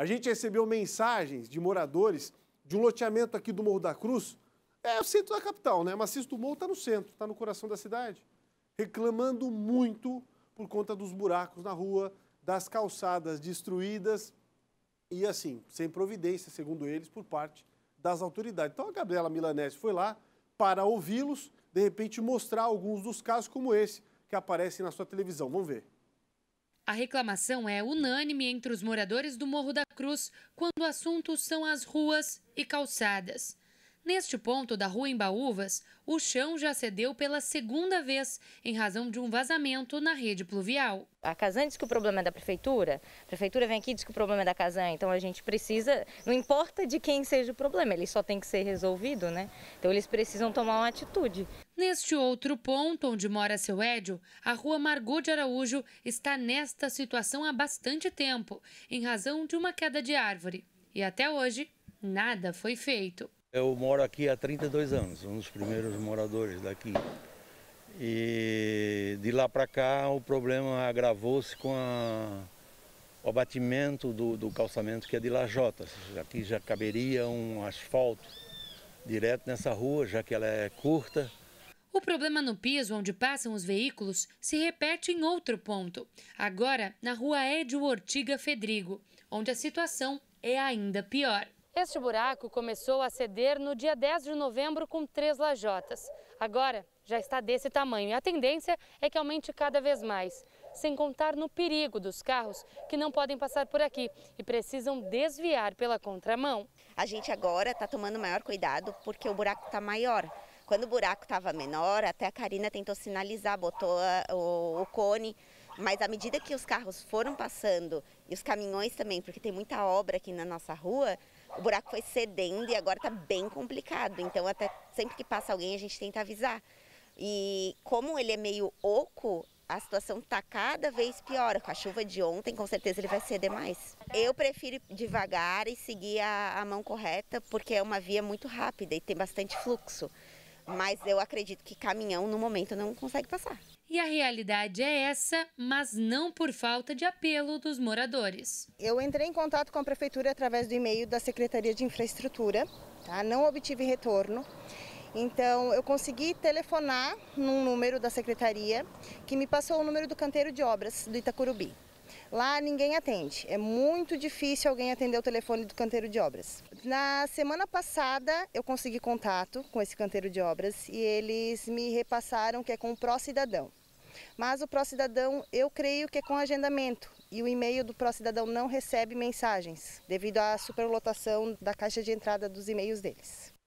A gente recebeu mensagens de moradores de um loteamento aqui do Morro da Cruz, é o centro da capital, né? Mas do Morro está no centro, está no coração da cidade, reclamando muito por conta dos buracos na rua, das calçadas destruídas e assim, sem providência, segundo eles, por parte das autoridades. Então a Gabriela Milanese foi lá para ouvi-los, de repente mostrar alguns dos casos como esse que aparecem na sua televisão. Vamos ver. A reclamação é unânime entre os moradores do Morro da Cruz quando o assunto são as ruas e calçadas. Neste ponto da rua Embaúvas, o chão já cedeu pela segunda vez, em razão de um vazamento na rede pluvial. A Casan diz que o problema é da prefeitura, a prefeitura vem aqui e diz que o problema é da Casan, então a gente precisa, não importa de quem seja o problema, ele só tem que ser resolvido, né? Então eles precisam tomar uma atitude. Neste outro ponto, onde mora seu Édio, a rua Margot de Araújo está nesta situação há bastante tempo, em razão de uma queda de árvore. E até hoje, nada foi feito. Eu moro aqui há 32 anos, um dos primeiros moradores daqui. E de lá para cá o problema agravou-se com a, o abatimento do, do, calçamento que é de lajotas. Aqui já caberia um asfalto direto nessa rua, já que ela é curta. O problema no piso onde passam os veículos se repete em outro ponto, agora na rua Edio Ortiga Fedrigo, onde a situação é ainda pior. Este buraco começou a ceder no dia 10 de novembro com três lajotas. Agora já está desse tamanho e a tendência é que aumente cada vez mais. Sem contar no perigo dos carros que não podem passar por aqui e precisam desviar pela contramão. A gente agora está tomando maior cuidado porque o buraco está maior. Quando o buraco estava menor, até a Karina tentou sinalizar, botou o, o cone mas à medida que os carros foram passando e os caminhões também, porque tem muita obra aqui na nossa rua, o buraco foi cedendo e agora está bem complicado. Então, até sempre que passa alguém, a gente tenta avisar. E como ele é meio oco, a situação está cada vez pior. Com a chuva de ontem, com certeza ele vai ceder mais. Eu prefiro ir devagar e seguir a, a mão correta, porque é uma via muito rápida e tem bastante fluxo. Mas eu acredito que caminhão no momento não consegue passar. E a realidade é essa, mas não por falta de apelo dos moradores. Eu entrei em contato com a prefeitura através do e-mail da Secretaria de Infraestrutura, tá? Não obtive retorno. Então, eu consegui telefonar num número da secretaria que me passou o número do canteiro de obras do Itacurubi. Lá ninguém atende, é muito difícil alguém atender o telefone do canteiro de obras. Na semana passada eu consegui contato com esse canteiro de obras e eles me repassaram que é com o pró-cidadão. Mas o pró-cidadão eu creio que é com agendamento e o e-mail do pró-cidadão não recebe mensagens devido à superlotação da caixa de entrada dos e-mails deles.